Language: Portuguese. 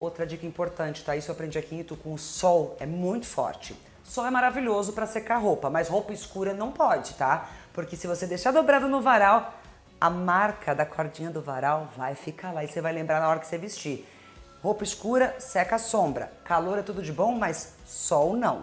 Outra dica importante, tá? Isso eu aprendi aqui em Itu com o sol, é muito forte. Sol é maravilhoso para secar roupa, mas roupa escura não pode, tá? Porque se você deixar dobrado no varal, a marca da cordinha do varal vai ficar lá e você vai lembrar na hora que você vestir. Roupa escura seca a sombra. Calor é tudo de bom, mas sol não.